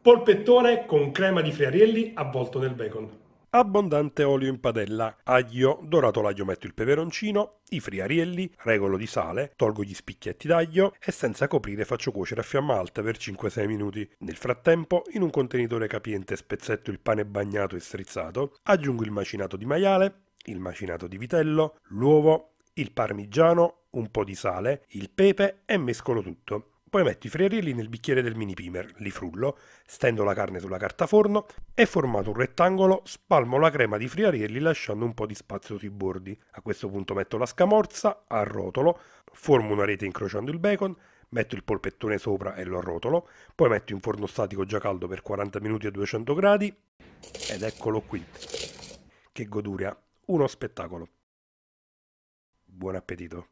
polpettone con crema di friarielli avvolto nel bacon. Abbondante olio in padella, aglio, dorato l'aglio metto il peperoncino, i friarielli, regolo di sale, tolgo gli spicchietti d'aglio e senza coprire faccio cuocere a fiamma alta per 5-6 minuti. Nel frattempo, in un contenitore capiente spezzetto il pane bagnato e strizzato, aggiungo il macinato di maiale, il macinato di vitello, l'uovo, il parmigiano, un po' di sale, il pepe e mescolo tutto. Poi metto i friarielli nel bicchiere del mini primer, li frullo, stendo la carne sulla carta forno e formato un rettangolo spalmo la crema di friarielli lasciando un po' di spazio sui bordi. A questo punto metto la scamorza, arrotolo, formo una rete incrociando il bacon, metto il polpettone sopra e lo arrotolo, poi metto in forno statico già caldo per 40 minuti a 200 gradi ed eccolo qui. Che goduria, uno spettacolo. Buon appetito.